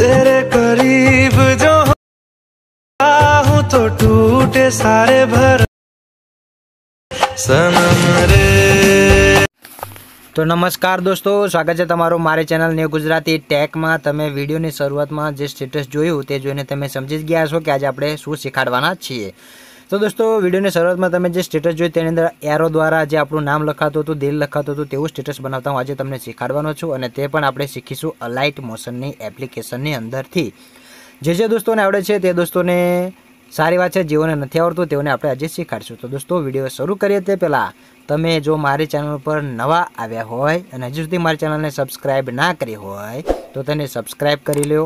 तेरे करीब जो हूँ तो टूटे सारे भर सनम रे તો નમસ્કાર દોસ્તો સ્વાગત છે તમારું મારી ચેનલ ન્યૂ ગુજરાતી ટેકમાં તમે વિડીયોની શરૂઆતમાં જે સ્ટેટસ જોયું તે જોઈને તમે સમજી જ ગયા છો કે આજે આપણે શું શીખાડવાના છીએ તો દોસ્તો વિડીયોની શરૂઆતમાં તમે જે સ્ટેટસ જોઈ તેની અંદર એરો દ્વારા જે આપણું નામ લખાતું હતું દિલ લખાતું હતું તેવું સ્ટેટસ બનાવતા હું આજે તમને શીખવાડવાનો છું અને તે પણ આપણે શીખીશું અલાઇટ મોશનની એપ્લિકેશનની અંદરથી જે જે દોસ્તોને આવડે છે તે દોસ્તોને સારી વાત છે જેઓને નથી આવડતું તેઓને આપણે આજે શીખાડશું તો દોસ્તો વિડીયો શરૂ કરીએ તે પહેલાં તમે જો મારી ચેનલ પર નવા આવ્યા હોય અને હજુ સુધી મારી ચેનલને સબસ્ક્રાઈબ ના કરી હોય તો તેને સબસ્ક્રાઇબ કરી લો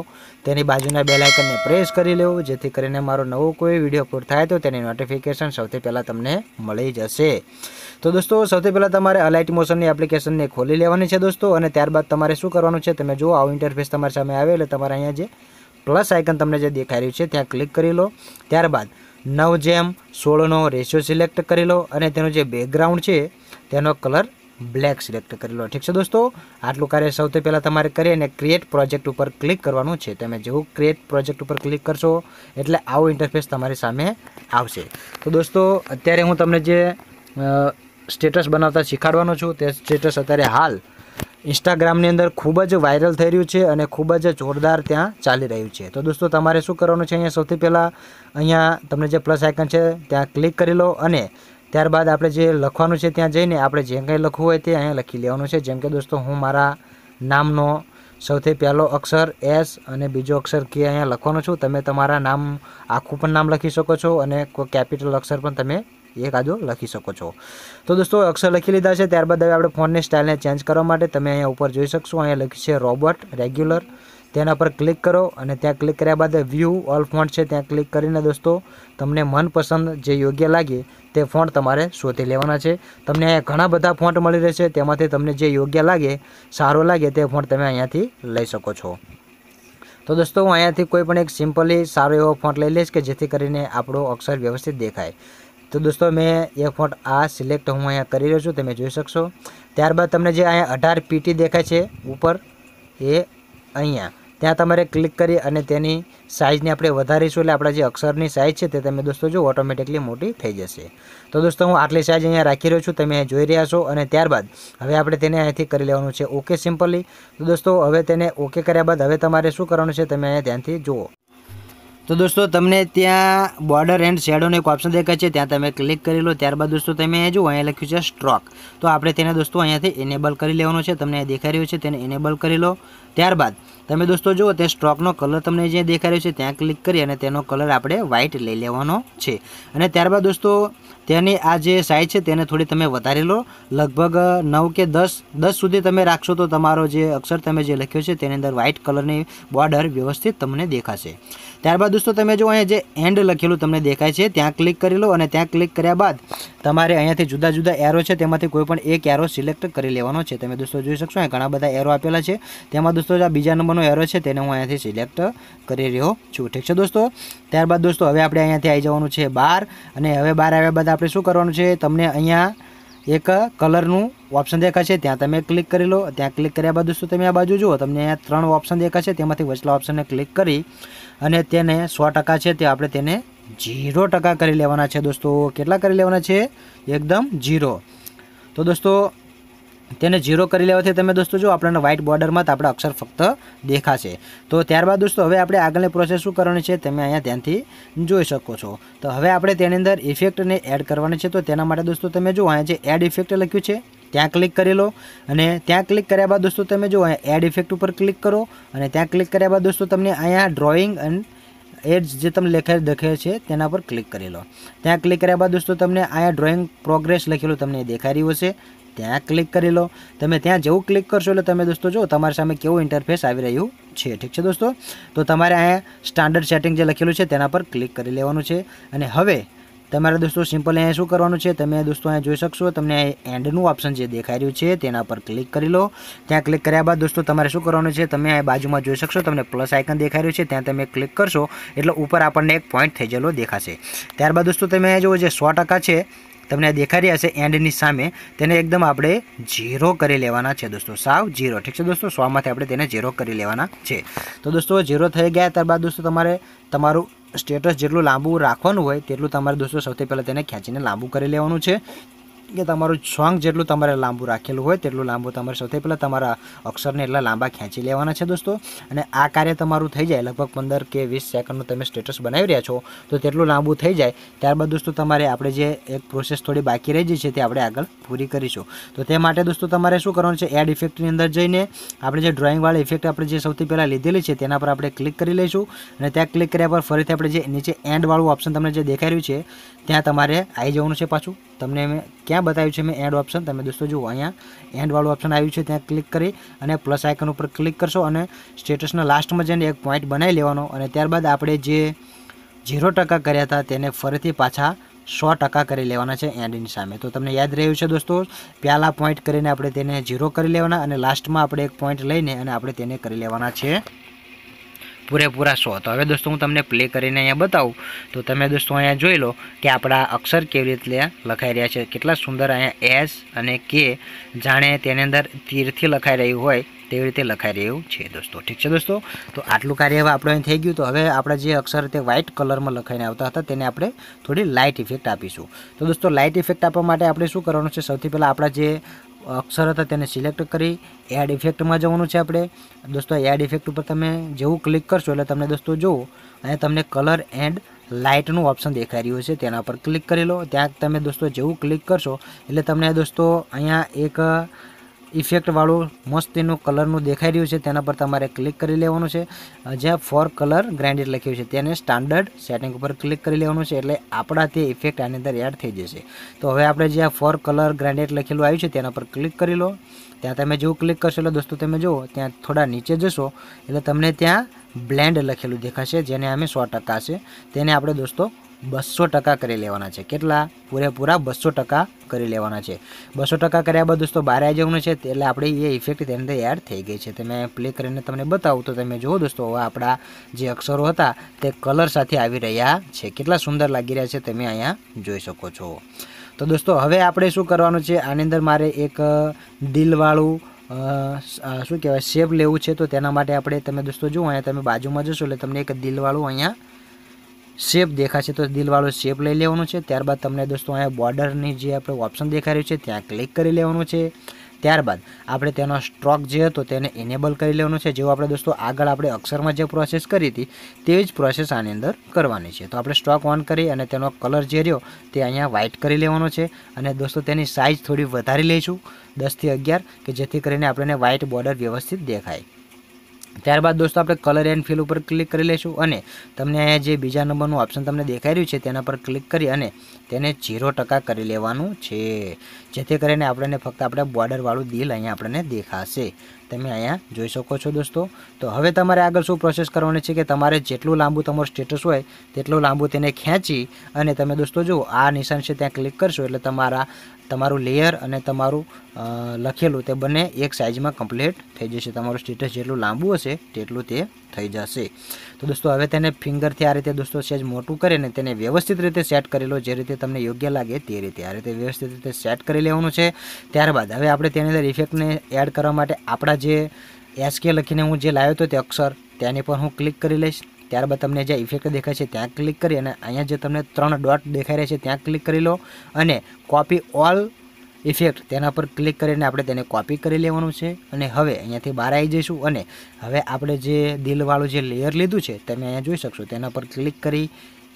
તેની બાજુના બેલ આઇકનને પ્રેસ કરી લો જેથી કરીને મારો નવો કોઈ વિડીયો અપલોડ થાય તો તેની નોટિફિકેશન સૌથી પહેલાં તમને મળી જશે તો દોસ્તો સૌથી પહેલાં તમારે અલાઇટ મોશનની એપ્લિકેશનને ખોલી લેવાની છે દોસ્તો અને ત્યારબાદ તમારે શું કરવાનું છે તમે જુઓ આવું ઇન્ટરફેસ તમારી સામે આવે એટલે તમારે અહીંયા જે પ્લસ આઇકન તમને જે દેખાઈ રહ્યું છે ત્યાં ક્લિક કરી લો ત્યારબાદ નવ જેમ સોળનો રેશિયો સિલેક્ટ કરી લો અને તેનો જે બેકગ્રાઉન્ડ છે તેનો કલર બ્લેક સિલેક્ટ કરી લો ઠીક છે દોસ્તો આટલું કાર્ય સૌથી પહેલાં તમારે કરી અને ક્રિએટ પ્રોજેક્ટ ઉપર ક્લિક કરવાનું છે તમે જેવું ક્રિએટ પ્રોજેક્ટ ઉપર ક્લિક કરશો એટલે આવું ઇન્ટરફેસ તમારી સામે આવશે તો દોસ્તો અત્યારે હું તમને જે સ્ટેટસ બનાવતા શીખાડવાનો છું તે સ્ટેટસ અત્યારે હાલ ઇન્સ્ટાગ્રામની અંદર ખૂબ જ વાયરલ થઈ રહ્યું છે અને ખૂબ જ જોરદાર ત્યાં ચાલી રહ્યું છે તો દોસ્તો તમારે શું કરવાનું છે અહીંયા સૌથી પહેલાં અહીંયા તમને જે પ્લસ આઇકન છે ત્યાં ક્લિક કરી લો અને ત્યારબાદ આપણે જે લખવાનું છે ત્યાં જઈને આપણે જે કંઈ લખવું હોય તે અહીંયા લખી લેવાનું છે જેમ કે દોસ્તો હું મારા નામનો સૌથી પહેલો અક્ષર એસ અને બીજો અક્ષર કે અહીંયા લખવાનું છું તમે તમારા નામ આખું પણ નામ લખી શકો છો અને કોઈ કેપિટલ અક્ષર પણ તમે એક આજો લખી શકો છો તો દોસ્તો અક્ષર લખી લીધા છે ત્યારબાદ હવે આપણે ફોનની સ્ટાઇલને ચેન્જ કરવા માટે તમે અહીંયા ઉપર જોઈ શકશો અહીંયા લખ્યું છે રોબોટ રેગ્યુલર તેના પર ક્લિક કરો અને ત્યાં ક્લિક કર્યા બાદ વ્યૂ ઓલ ફોન્ટ છે ત્યાં ક્લિક કરીને દોસ્તો તમને મનપસંદ જે યોગ્ય લાગે તે ફોન્ટ તમારે શોધી લેવાના છે તમને અહીંયા ઘણા બધા ફોન્ટ મળી રહેશે તેમાંથી તમને જે યોગ્ય લાગે સારો લાગે તે ફોન્ટ તમે અહીંયાથી લઈ શકો છો તો દોસ્તો હું અહીંયાથી કોઈ પણ એક સિમ્પલી સારો એવો ફોન્ટ લઈ લઈશ કે જેથી કરીને આપણો અક્ષર વ્યવસ્થિત દેખાય તો દોસ્તો મેં એક ફોટ આ સિલેક્ટ હું અહીંયા કરી રહ્યો છું તમે જોઈ શકશો ત્યારબાદ તમને જે અહીંયા અઢાર પીટી દેખાય છે ઉપર એ અહીંયા ત્યાં તમારે ક્લિક કરી અને તેની સાઇઝને આપણે વધારીશું એટલે આપણા જે અક્ષરની સાઇઝ છે તે તમે દોસ્તો જો ઓટોમેટિકલી મોટી થઈ જશે તો દોસ્તો હું આટલી સાઇઝ અહીંયા રાખી રહ્યો છું તમે જોઈ રહ્યા છો અને ત્યારબાદ હવે આપણે તેને અહીંયાથી કરી લેવાનું છે ઓકે સિમ્પલી તો દોસ્તો હવે તેને ઓકે કર્યા બાદ હવે તમારે શું કરવાનું છે તમે અહીંયા ધ્યાનથી જુઓ તો દોસ્તો તમને ત્યાં બોર્ડર એન્ડ શેડોનો એક ઓપ્શન દેખાય છે ત્યાં તમે ક્લિક કરી લો ત્યારબાદ દોસ્તો તમે જો અહીંયા લખ્યું છે સ્ટ્રોક તો આપણે તેને દોસ્તો અહીંયાથી એનેબલ કરી લેવાનો છે તમને દેખાઈ રહ્યું છે તેને એનેબલ કરી લો ત્યારબાદ તમે દોસ્તો જુઓ તે સ્ટ્રોકનો કલર તમને જે દેખાઈ રહ્યો છે ત્યાં ક્લિક કરી અને તેનો કલર આપણે વ્હાઇટ લઈ લેવાનો છે અને ત્યારબાદ દોસ્તો તેની આ જે સાઈઝ છે તેને થોડી તમે વધારી લો લગભગ નવ કે દસ દસ સુધી તમે રાખશો તો તમારો જે અક્ષર તમે જે લખ્યો છે તેની અંદર વ્હાઇટ કલરની બોર્ડર વ્યવસ્થિત તમને દેખાશે ત્યારબાદ દોસ્તો તમે જો અહીંયા જે એન્ડ લખેલું તમને દેખાય છે ત્યાં ક્લિક કરી લો અને ત્યાં ક્લિક કર્યા બાદ તમારે અહીંયાથી જુદા જુદા એરો છે તેમાંથી કોઈ પણ એક એરો સિલેક્ટ કરી લેવાનો છે તમે દોસ્તો જોઈ શકશો અહીંયા ઘણા બધા એરો આપેલા છે તેમાં દોસ્તો આ બીજા નંબરનો એરો છે તેને હું અહીંયાથી સિલેક્ટ કરી રહ્યો છું ઠીક છે દોસ્તો ત્યારબાદ દોસ્તો હવે આપણે અહીંયાથી આવી જવાનું છે બહાર અને હવે બહાર આવ્યા બાદ આપણે શું કરવાનું છે તમને અહીંયા એક કલરનું ઓપ્શન દેખાશે ત્યાં તમે ક્લિક કરી લો ત્યાં ક્લિક કર્યા બાદ દોસ્તો તમે આ બાજુ જુઓ તમને અહીંયા ત્રણ ઓપ્શન દેખાશે તેમાંથી વચલા ઓપ્શનને ક્લિક કરી અને તેને સો છે તે આપણે તેને જીરો ટકા કરી લેવાના છે દોસ્તો કેટલા કરી લેવાના છે એકદમ જીરો તો દોસ્તો તેને જીરો કરી લેવાથી તમે દોસ્તો જો આપણને વ્હાઇટ બોર્ડરમાં તો આપણા અક્ષર ફક્ત દેખાશે તો ત્યારબાદ દોસ્તો હવે આપણે આગળની પ્રોસેસ શું કરવાની છે તમે અહીંયા ધ્યાનથી જોઈ શકો છો તો હવે આપણે તેની અંદર ઇફેક્ટને એડ કરવાની છે તો તેના માટે દોસ્તો તમે જો અહીંયા જે એડ ઇફેક્ટ લખ્યું છે ત્યાં ક્લિક કરી લો અને ત્યાં ક્લિક કર્યા બાદ દોસ્તો તમે જો અહીંયા એડ ઇફેક્ટ ઉપર ક્લિક કરો અને ત્યાં ક્લિક કર્યા બાદ દોસ્તો તમને અહીંયા ડ્રોઈંગ એન્ડ એડ્સ જે તમે લખાય દેખે છે તેના પર ક્લિક કરી લો ત્યાં ક્લિક કર્યા બાદ દોસ્તો તમને અહીંયા ડ્રોઈંગ પ્રોગ્રેસ લખેલું તમને દેખાઈ રહ્યું છે ત્યાં ક્લિક કરી લો તમે ત્યાં જેવું ક્લિક કરશો એટલે તમે દોસ્તો જો તમારી સામે કેવું ઇન્ટરફેસ આવી રહ્યું છે ઠીક છે દોસ્તો તો તમારે અહીંયા સ્ટાન્ડર્ડ સેટિંગ જે લખેલું છે તેના પર ક્લિક કરી લેવાનું છે અને હવે તમારે દોસ્તો સિમ્પલ અહીંયા શું કરવાનું છે તમે દોસ્તો અહીંયા જોઈ શકશો તમને એન્ડનું ઓપ્શન જે દેખાઈ રહ્યું છે તેના પર ક્લિક કરી લો ત્યાં ક્લિક કર્યા બાદ દોસ્તો તમારે શું કરવાનું છે તમે આ બાજુમાં જોઈ શકશો તમને પ્લસ આઇકન દેખાઈ રહ્યું છે ત્યાં તમે ક્લિક કરશો એટલે ઉપર આપણને એક પોઈન્ટ થઈ ગયેલો દેખાશે ત્યારબાદ દોસ્તો તમે અહીંયા જુઓ જે સો છે તમને દેખાઈ રહ્યા છે એન્ડની સામે તેને એકદમ આપણે ઝીરો કરી લેવાના છે દોસ્તો સાવ ઝીરો ઠીક છે દોસ્તો સોમાંથી આપણે તેને ઝીરો કરી લેવાના છે તો દોસ્તો ઝીરો થઈ ગયા ત્યારબાદ દોસ્તો તમારે તમારું સ્ટેટસ જેટલું લાંબુ રાખવાનું હોય તેટલું તમારે દોસ્તો સૌથી પહેલાં તેને ખેંચીને લાંબુ કરી લેવાનું છે કે તમારું સોંગ જેટલું તમારે લાંબુ રાખેલું હોય તેટલું લાંબુ તમારે સૌથી પહેલાં તમારા અક્ષરને એટલા લાંબા ખેંચી લેવાના છે દોસ્તો અને આ કાર્ય તમારું થઈ જાય લગભગ પંદર કે વીસ સેકન્ડનું તમે સ્ટેટસ બનાવી રહ્યા છો તો તેટલું લાંબુ થઈ જાય ત્યારબાદ દોસ્તો તમારે આપણે જે એક પ્રોસેસ થોડી બાકી રહી જઈ છે તે આપણે આગળ પૂરી કરીશું તો તે માટે દોસ્તો તમારે શું કરવાનું છે એડ ઇફેક્ટની અંદર જઈને આપણે જે ડ્રોઈંગવાળી ઇફેક્ટ આપણે જે સૌથી પહેલાં લીધેલી છે તેના પર આપણે ક્લિક કરી લઈશું અને ત્યાં ક્લિક કર્યા પર ફરીથી આપણે જે નીચે એન્ડવાળું ઓપ્શન તમને જે દેખાઈ છે ત્યાં તમારે આવી જવાનું છે પાછું તમને ક્યાં ત્યાં બતાવ્યું છે મેં એડ ઓપ્શન તમે દોસ્તો જુઓ અહીંયા એન્ડવાળું ઓપ્શન આવ્યું છે ત્યાં ક્લિક કરી અને પ્લસ આઇકન ઉપર ક્લિક કરશો અને સ્ટેટસના લાસ્ટમાં જઈને એક પોઈન્ટ બનાવી લેવાનો અને ત્યારબાદ આપણે જે ઝીરો ટકા કર્યા હતા તેને ફરીથી પાછા સો ટકા કરી લેવાના છે એન્ડની સામે તો તમને યાદ રહ્યું છે દોસ્તો પ્યાલા પોઈન્ટ કરીને આપણે તેને ઝીરો કરી લેવાના અને લાસ્ટમાં આપણે એક પોઈન્ટ લઈને અને આપણે તેને કરી લેવાના છે પૂરેપૂરા સો તો હવે દોસ્તો હું તમને પ્લે કરીને અહીંયા બતાવું તો તમે દોસ્તો અહીંયા જોઈ લો કે આપણા અક્ષર કેવી રીતે લખાઈ રહ્યા છે કેટલા સુંદર અહીંયા એસ અને કે જાણે તેની અંદર તીરથી લખાઈ રહ્યું હોય તેવી રીતે લખાઈ રહ્યું છે દોસ્તો ઠીક છે દોસ્તો તો આટલું કાર્ય હવે આપણે અહીં થઈ ગયું તો હવે આપણા જે અક્ષર તે વ્હાઇટ કલરમાં લખાઈને આવતા હતા તેને આપણે થોડી લાઇટ ઇફેક્ટ આપીશું તો દોસ્તો લાઇટ ઇફેક્ટ આપવા માટે આપણે શું કરવાનું છે સૌથી પહેલાં આપણા જે અક્ષર હતા તેને સિલેક્ટ કરી એડ ઇફેક્ટમાં જવાનું છે આપણે દોસ્તો એડ ઇફેક્ટ ઉપર તમે જેવું ક્લિક કરશો એટલે તમને દોસ્તો જુઓ અને તમને કલર એન્ડ લાઇટનું ઓપ્શન દેખાઈ રહ્યું છે તેના પર ક્લિક કરી લો ત્યાં તમે દોસ્તો જેવું ક્લિક કરશો એટલે તમને દોસ્તો અહીંયા એક ઇફેક્ટવાળું મસ્ત એનું કલરનું દેખાઈ રહ્યું છે તેના પર તમારે ક્લિક કરી લેવાનું છે જ્યાં ફોર કલર ગ્રાઇન્ડેડ લખ્યું છે તેને સ્ટાન્ડર્ડ સેટિંગ ઉપર ક્લિક કરી લેવાનું છે એટલે આપણા તે ઇફેક્ટ આની અંદર એડ થઈ જશે તો હવે આપણે જ્યાં ફોર કલર ગ્રાન્ડેડ લખેલું આવ્યું છે તેના પર ક્લિક કરી લો ત્યાં તમે જો ક્લિક કરશો એટલે દોસ્તો તમે જુઓ ત્યાં થોડા નીચે જશો એટલે તમને ત્યાં બ્લેન્ડ લખેલું દેખાશે જેને અમે સો ટકા છે તેને આપણે દોસ્તો બસો ટકા કરી લેવાના છે કેટલા પૂરેપૂરા બસો ટકા કરી લેવાના છે બસો ટકા કર્યા બાદ દોસ્તો બહાર આવી જવાનું છે એટલે આપણે એ ઇફેક્ટ તેની અંદર એડ થઈ ગઈ છે તમે પ્લે કરીને તમને બતાવું તો તમે જુઓ દોસ્તો હવે આપણા જે અક્ષરો હતા તે કલર સાથે આવી રહ્યા છે કેટલા સુંદર લાગી રહ્યા છે તમે અહીંયા જોઈ શકો છો તો દોસ્તો હવે આપણે શું કરવાનું છે આની અંદર મારે એક દિલવાળું શું કહેવાય શેપ લેવું છે તો તેના માટે આપણે તમે દોસ્તો જુઓ અહીંયા તમે બાજુમાં જશો એટલે તમને એક દિલવાળું અહીંયા શેપ દેખાશે તો દિલવાળો શેપ લઈ લેવાનું છે ત્યારબાદ તમને દોસ્તો અહીંયા બોર્ડરની જે આપણે ઓપ્શન દેખાઈ રહ્યું છે ત્યાં ક્લિક કરી લેવાનું છે ત્યારબાદ આપણે તેનો સ્ટ્રોક જે હતો તેને ઇનેબલ કરી લેવાનો છે જેવું આપણે દોસ્તો આગળ આપણે અક્ષરમાં જે પ્રોસેસ કરી હતી તેવી જ પ્રોસેસ આની અંદર કરવાની છે તો આપણે સ્ટ્રોક ઓન કરી અને તેનો કલર જે રહ્યો તે અહીંયા વ્હાઇટ કરી લેવાનો છે અને દોસ્તો તેની સાઇઝ થોડી વધારી લઈશું દસથી અગિયાર કે જેથી કરીને આપણને વ્હાઇટ બોર્ડર વ્યવસ્થિત દેખાય ત્યારબાદ દોસ્તો આપણે કલર એન્ડ ફિલ ઉપર ક્લિક કરી લઈશું અને તમને અહીંયા જે બીજા નંબરનું ઓપ્શન તમને દેખાઈ રહ્યું છે તેના પર ક્લિક કરી અને તેને ઝીરો ટકા કરી લેવાનું છે જેથી કરીને આપણને ફક્ત આપણે બોર્ડરવાળું દિલ અહીંયા આપણને દેખાશે તમે અહીંયા જોઈ શકો છો દોસ્તો તો હવે તમારે આગળ શું પ્રોસેસ કરવાની છે કે તમારે જેટલું લાંબુ તમારું સ્ટેટસ હોય તેટલું લાંબુ તેને ખેંચી અને તમે દોસ્તો જુઓ આ નિશાન છે ત્યાં ક્લિક કરશો એટલે તમારા તમારું લેયર અને તમારું લખેલું તે બંને એક સાઇઝમાં કમ્પ્લીટ થઈ જશે તમારું સ્ટેટસ જેટલું લાંબુ હશે તેટલું તે થઈ જશે તો દોસ્તો હવે તેને ફિંગરથી આ રીતે દોસ્તો સેજ મોટું કરીને તેને વ્યવસ્થિત રીતે સેટ કરી લો જે રીતે તમને યોગ્ય લાગે તે રીતે આ રીતે વ્યવસ્થિત રીતે સેટ કરી લેવાનું છે ત્યારબાદ હવે આપણે તેની અંદર ઇફેક્ટને એડ કરવા માટે આપણા જે એસકે લખીને હું જે લાવ્યો હતો તે અક્ષર તેની પર હું ક્લિક કરી લઈશ ત્યારબાદ તમને જે ઇફેક્ટ દેખાય છે ત્યાં ક્લિક કરી અને અહીંયા જે તમને ત્રણ ડોટ દેખાઈ રહ્યા છે ત્યાં ક્લિક કરી લો અને કોપી ઓલ ઇફેક્ટ તેના પર ક્લિક કરીને આપણે તેને કોપી કરી લેવાનું છે અને હવે અહીંયાથી બહાર આવી જઈશું અને હવે આપણે જે દિલવાળું જે લેયર લીધું છે તમે અહીંયા જોઈ શકશો તેના પર ક્લિક કરી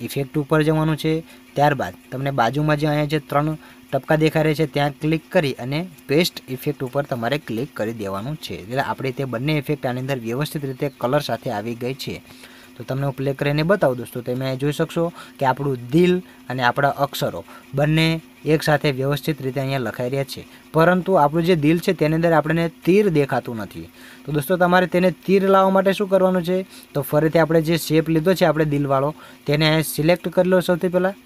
ઇફેક્ટ ઉપર જવાનું છે ત્યારબાદ તમને બાજુમાં જે અહીંયા જે ત્રણ ટપકા દેખાઈ રહે છે ત્યાં ક્લિક કરી અને પેસ્ટ ઇફેક્ટ ઉપર તમારે ક્લિક કરી દેવાનું છે એટલે આપણી તે બંને ઇફેક્ટ આની અંદર વ્યવસ્થિત રીતે કલર સાથે આવી ગઈ છે તો તમને હું પ્લે કરીને બતાવું દોસ્તો તમે જોઈ શકશો કે આપણું દિલ અને આપણા અક્ષરો બંને એકસાથે વ્યવસ્થિત રીતે અહીંયા લખાઈ રહ્યા છે પરંતુ આપણું જે દિલ છે તેની અંદર આપણને તીર દેખાતું નથી તો દોસ્તો તમારે તેને તીર લાવવા માટે શું કરવાનું છે તો ફરીથી આપણે જે શેપ લીધો છે આપણે દિલવાળો તેને અહીંયા સિલેક્ટ કરી લો સૌથી પહેલાં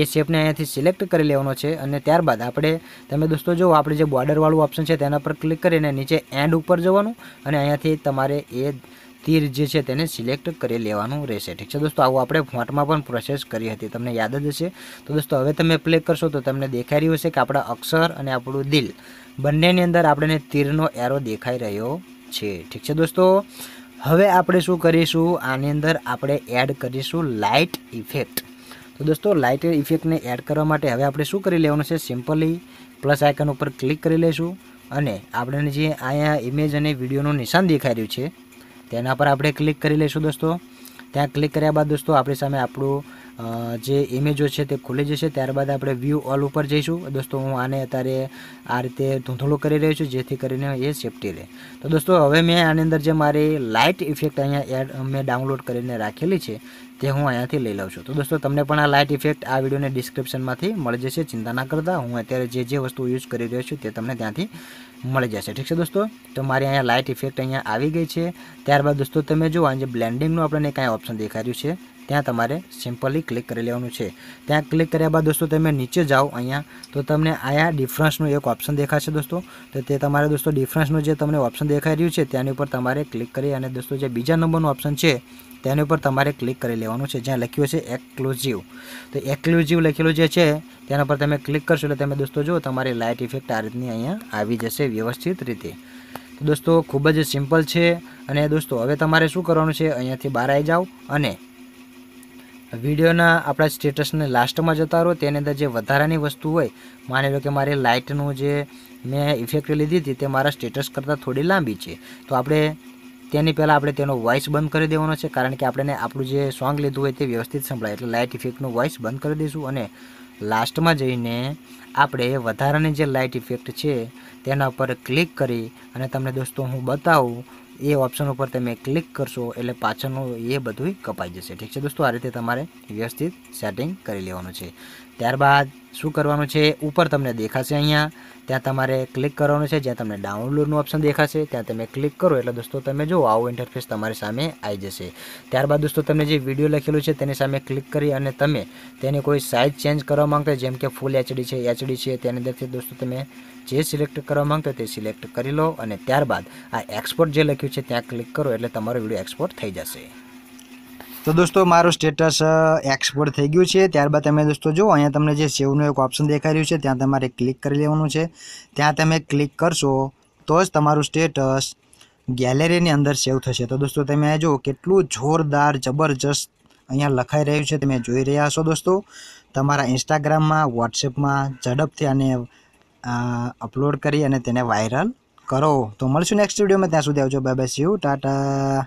એ શેપને અહીંયાથી સિલેક્ટ કરી લેવાનો છે અને ત્યારબાદ આપણે તમે દોસ્તો જુઓ આપણે જે બોર્ડરવાળું ઓપ્શન છે તેના પર ક્લિક કરીને નીચે એન્ડ ઉપર જવાનું અને અહીંયાથી તમારે એ તીર જે છે તેને સિલેક્ટ કરી લેવાનું રહેશે ઠીક છે દોસ્તો આવું આપણે ફોન્ટમાં પણ પ્રોસેસ કરી હતી તમને યાદ જ હશે તો દોસ્તો હવે તમે પ્લે કરશો તો તમને દેખાઈ રહ્યું હશે કે આપણા અક્ષર અને આપણું દિલ બંનેની અંદર આપણને તીરનો એરો દેખાઈ રહ્યો છે ઠીક છે દોસ્તો હવે આપણે શું કરીશું આની અંદર આપણે એડ કરીશું લાઇટ ઇફેક્ટ તો દોસ્તો લાઇટ ઇફેક્ટને એડ કરવા માટે હવે આપણે શું કરી લેવાનું છે સિમ્પલી પ્લસ આઇકન ઉપર ક્લિક કરી લઈશું અને આપણને જે અહીંયા ઇમેજ અને વિડીયોનું નિશાન દેખાઈ રહ્યું છે તેના પર આપણે ક્લિક કરી લઈશું દોસ્તો ત્યાં ક્લિક કર્યા બાદ દોસ્તો આપણી સામે આપણું જે ઇમેજો છે તે ખુલી જશે ત્યારબાદ આપણે વ્યૂ ઓલ ઉપર જઈશું દોસ્તો હું આને અત્યારે આ રીતે ધૂંધળું કરી રહ્યો છું જેથી કરીને એ સેફટી રહે તો દોસ્તો હવે મેં આની અંદર જે મારી લાઇટ ઇફેક્ટ અહીંયા એડ મેં ડાઉનલોડ કરીને રાખેલી છે તે હું અહીંયાથી લઈ લઉં છું તો દોસ્તો તમને પણ આ લાઇટ ઇફેક્ટ આ વિડીયોને ડિસ્ક્રિપ્શનમાંથી મળી જશે ચિંતા ના કરતા હું અત્યારે જે જે વસ્તુ યુઝ કરી રહ્યો છું તે તમને ત્યાંથી મળી જશે ઠીક છે દોસ્તો તો મારી અહીંયા લાઇટ ઇફેક્ટ અહીંયા આવી ગઈ છે ત્યારબાદ દોસ્તો તમે જુઓ જે બ્લેન્ડિંગનું આપણને કાંઈ ઓપ્શન દેખાડ્યું છે ત્યાં તમારે સિમ્પલી ક્લિક કરી લેવાનું છે ત્યાં ક્લિક કર્યા બાદ દોસ્તો તમે નીચે જાઓ અહીંયા તો તમને આયા ડિફરન્સનું એક ઓપ્શન દેખાશે દોસ્તો તો તે તમારે દોસ્તો ડિફરન્સનું જે તમને ઓપ્શન દેખાઈ રહ્યું છે તેની ઉપર તમારે ક્લિક કરી અને દોસ્તો જે બીજા નંબરનું ઓપ્શન છે તેની ઉપર તમારે ક્લિક કરી લેવાનું છે જ્યાં લખ્યું છે એક્લુઝિવ તો એક્લુઝિવ લખેલું જે છે તેના પર તમે ક્લિક કરશો એટલે તમે દોસ્તો જુઓ તમારી લાઇટ ઇફેક્ટ આ રીતની અહીંયા આવી જશે વ્યવસ્થિત રીતે તો દોસ્તો ખૂબ જ સિમ્પલ છે અને દોસ્તો હવે તમારે શું કરવાનું છે અહીંયાથી બહાર આવી જાઓ અને વિડીયોના આપણા સ્ટેટસને લાસ્ટમાં જતા રહો તેની અંદર જે વધારાની વસ્તુ હોય માની લો કે મારી લાઇટનું જે મેં ઇફેક્ટ લીધી હતી તે મારા સ્ટેટસ કરતાં થોડી લાંબી છે તો આપણે તેની પહેલાં આપણે તેનો વોઇસ બંધ કરી દેવાનો છે કારણ કે આપણે આપણું જે સોંગ લીધું હોય તે વ્યવસ્થિત સંભળાય એટલે લાઇટ ઇફેક્ટનું વોઇસ બંધ કરી દઈશું અને લાસ્ટમાં જઈને આપણે વધારાની જે લાઇટ ઇફેક્ટ છે તેના ઉપર ક્લિક કરી અને તમને દોસ્તો હું બતાવું એ ઓપ્શન ઉપર તમે ક્લિક કરશો એટલે પાછળનું એ બધું કપાઈ જશે ઠીક છે દોસ્તો આ રીતે તમારે વ્યવસ્થિત સેટિંગ કરી લેવાનું છે ત્યારબાદ શું કરવાનું છે ઉપર તમને દેખાશે અહીંયા ત્યાં તમારે ક્લિક કરવાનું છે જ્યાં તમને ડાઉનલોડનું ઓપ્શન દેખાશે ત્યાં તમે ક્લિક કરો એટલે દોસ્તો તમે જો આવો ઇન્ટરફેસ તમારી સામે આવી જશે ત્યારબાદ દોસ્તો તમે જે વિડીયો લખેલું છે તેની સામે ક્લિક કરી અને તમે તેની કોઈ સાઇઝ ચેન્જ કરવા માંગતા જેમ કે ફૂલ એચડી છે એચડી છે તેની અંદરથી દોસ્તો તમે જે સિલેક્ટ કરવા માંગતો તે સિલેક્ટ કરી લો અને ત્યારબાદ આ એક્સપોર્ટ જે લખ્યું છે ત્યાં ક્લિક કરો એટલે તમારો વિડીયો એક્સપોર્ટ થઈ જશે તો દોસ્તો મારું સ્ટેટસ એક્સપોર્ટ થઈ ગયું છે ત્યારબાદ તમે દોસ્તો જુઓ અહીંયા તમને જે સેવનું એક ઓપ્શન દેખાઈ રહ્યું છે ત્યાં તમારે ક્લિક કરી લેવાનું છે ત્યાં તમે ક્લિક કરશો તો જ તમારું સ્ટેટસ ગેલેરીની અંદર સેવ થશે તો દોસ્તો તમે જો કેટલું જોરદાર જબરજસ્ત અહીંયા લખાઈ રહ્યું છે તમે જોઈ રહ્યા છો દોસ્તો તમારા ઇન્સ્ટાગ્રામમાં વોટ્સએપમાં ઝડપથી આને અપલોડ કરી અને તેને વાયરલ કરો તો મળશું નેક્સ્ટ વિડીયોમાં ત્યાં સુધી આવજો બાય બાય સીયુ ટાટા